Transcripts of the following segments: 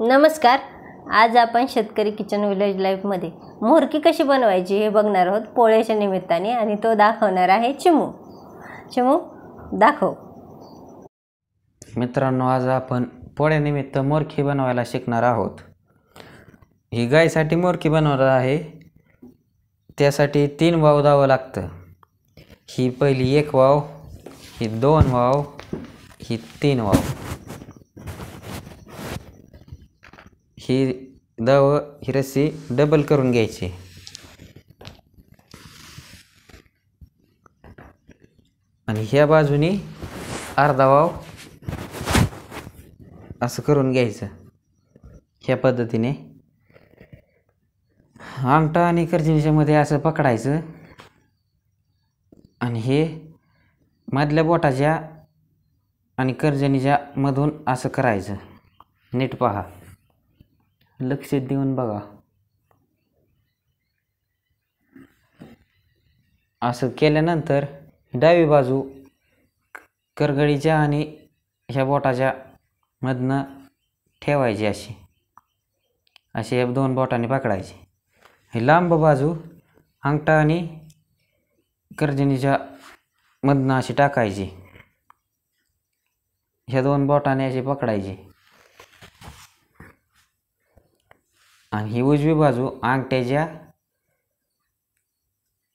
नमस्कार आज आपण शेतकरी किचन विलेज लाईफमध्ये मोरखी कशी बनवायची हे बघणार आहोत पोळ्याच्या निमित्ताने आणि तो दाखवणार आहे चिमू चिमू दाखव मित्रांनो आज आपण पोळ्यानिमित्त मोरखी बनवायला शिकणार आहोत ही गायसाठी मोरखी बनवणार आहे त्यासाठी तीन वाव द्यावं लागतं ही पहिली एक वाव ही दोन वाव ही तीन वाव ही दाव ही रस्सी डबल करून घ्यायची आणि ह्या बाजूनी अर्धा वाव असं करून घ्यायचं ह्या पद्धतीने अंगठा आणि कर्जिनीच्यामध्ये असं पकडायचं आणि हे मधल्या बोटाच्या आणि कर्जनीच्या मधून असं करायचं नीट पहा लक्ष देऊन बघा असं केल्यानंतर डावी बाजू करगडीच्या आणि ह्या बोटाच्या मधनं ठेवायची अशी असे या दोन बोटाने पकडायची ही लांब बाजू अंगठा आणि करजणीच्या मधनं अशी टाकायची ह्या दोन बोटाने अशी पकडायची आणि ही उजवी बाजू अंगठ्याच्या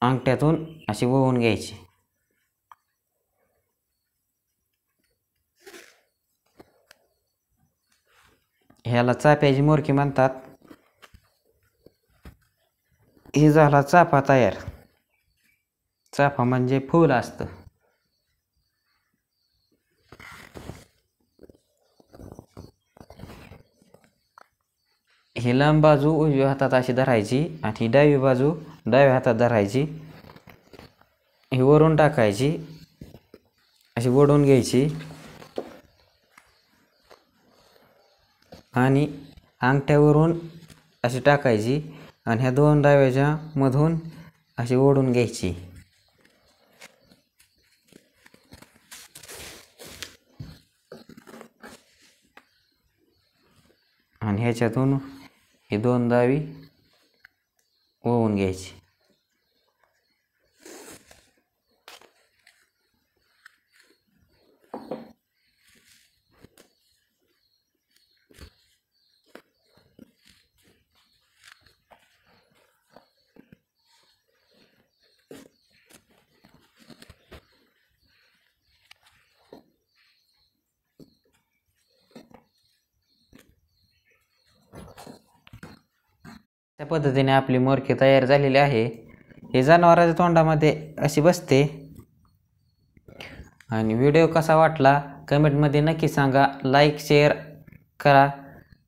अंगठ्यातून अशी वळून घ्यायची ह्याला चाप्याची मोरकी म्हणतात हे झाला चाफा तयार चाफा म्हणजे फूल असतं ही लांब बाजू उजव्या हातात अशी धरायची आणि ही डावी बाजू डाव्या हातात धरायची ही वरून टाकायची अशी वडून घ्यायची आणि अंगठ्यावरून अशी टाकायची आणि ह्या दोन डाव्याच्या मधून अशी ओढून घ्यायची आणि ह्याच्यातून हे दोन दावी ओवून घ्यायची त्या पद्धतीने आपली मोरखी तयार झालेली आहे हे जनावराच्या तोंडामध्ये अशी बसते आणि व्हिडिओ कसा वाटला कमेंटमध्ये नक्की सांगा लाईक शेअर करा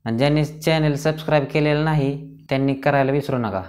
आणि ज्यांनी चॅनल सबस्क्राईब केलेलं नाही त्यांनी करायला विसरू नका